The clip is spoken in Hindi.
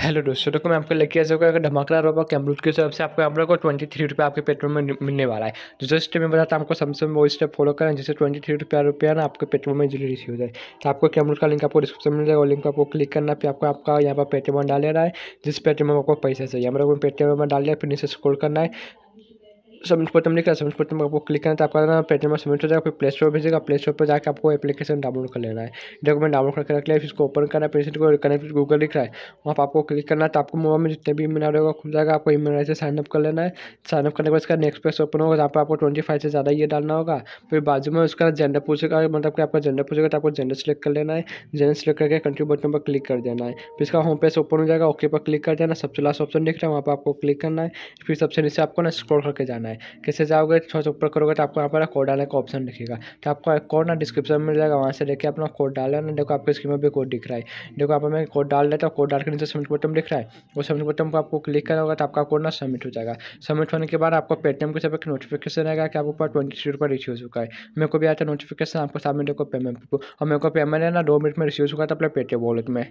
हेलो दोस्तों देखो तो मैं आपको लेके आ सकूँगा अगर धमाकेदार रोबो कैमरूट की तरफ से आपको कैमरा को ट्वेंटी थ्री रुपये आपके पेट्रोल में मिलने वाला है तो जो जस्ट मैं बताता हूँ आपको सैमसंग वो स्टेप फॉलो करें जिससे ट्वेंटी थ्री रुपया रुपया ना आपके पेट्रोल में जल्दी रिसीव हो जाए तो आपको कैमरूट का लिंक आपको डिस्क्रिप्शन मिल जाएगा लिंक आपको क्लिक करना फिर आपको आपका यहाँ पर पेटीएम डाल रहा है जिस पेटीएम में आपको पैसे चाहिए हमारे पेटीएम में डाल लिया फिर नीचे स्कोर करना है सब इंच पर तुम लिखना सब पर आपको क्लिक करना है तो आपका ना पेटीएम में सबमिट हो जाएगा फिर प्ले स्टोर भेजेगा प्ले स्टोर पर जाकर आपको एप्लीकेशन डाउनलोड कर लेना है डॉक्यूमेंट डाउनलोड करके रख लिया फिर इसको ओपन करना है फिर कनेक्ट गूगल लिख रहा है वहाँ पर आपको क्लिक करना है तो आपको मोबाइल तो में जितने भी ईमेल होगा खुल जाएगा आपको ईमेल आई से साइनअप कर लेना है साइनअप करने के बाद इसका नेक्स्ट पेज ओपन होगा जहाँ पर आपको ट्वेंटी फाइव से ज़्यादा ये डालना होगा फिर बाजू में उसका जेंडर पूछेगा मतलब कि आपका जेंडर पूछेगा तो आपको जेंडर सेलेक्ट कर लेना है जेंडर सेलेक्ट करके कंट्री बटन पर क्लिक कर देना है फिर इसका होम पेज ओपन हो जाएगा ओके पर क्लिक कर देना सबसे लास्ट ऑप्शन दिख रहा है वहाँ पर आपको क्लिक करना है फिर सबसे नीचे आपको ना स्क्रॉल करके जाना है करना है कैसे जाओगे थोड़ा सा ऊपर करोगे तो आपको यहाँ पर कोड डालने का ऑप्शन दिखेगा तो आपको कोड ना डिस्क्रिप्शन में मिल जाएगा वहाँ से देखिए अपना कोड डाल ना देखो आपके स्क्रीन में भी कोड दिख रहा है देखो आप हमें कोड डाल देता हूँ कोड डाल के नीचे सबमिट बटन दिख रहा है वो सबमिट बटन को आपको क्लिक करना होगा तो आपका कोड ना सबमिट हो जाएगा सबमिट होने के बाद आपको पेटीएम के सबक नोटिफिकेशन आएगा कि आपको पर ट्वेंटी थ्री रुपये रिसीव हो चुका है मेरे को भी आता नोटिफिकेशन आपको सामने देखो पेमेंट और मेरे को पेमेंट है ना दो मिनट में रिसीव हुआ था अपने पेटीएम वॉलेट में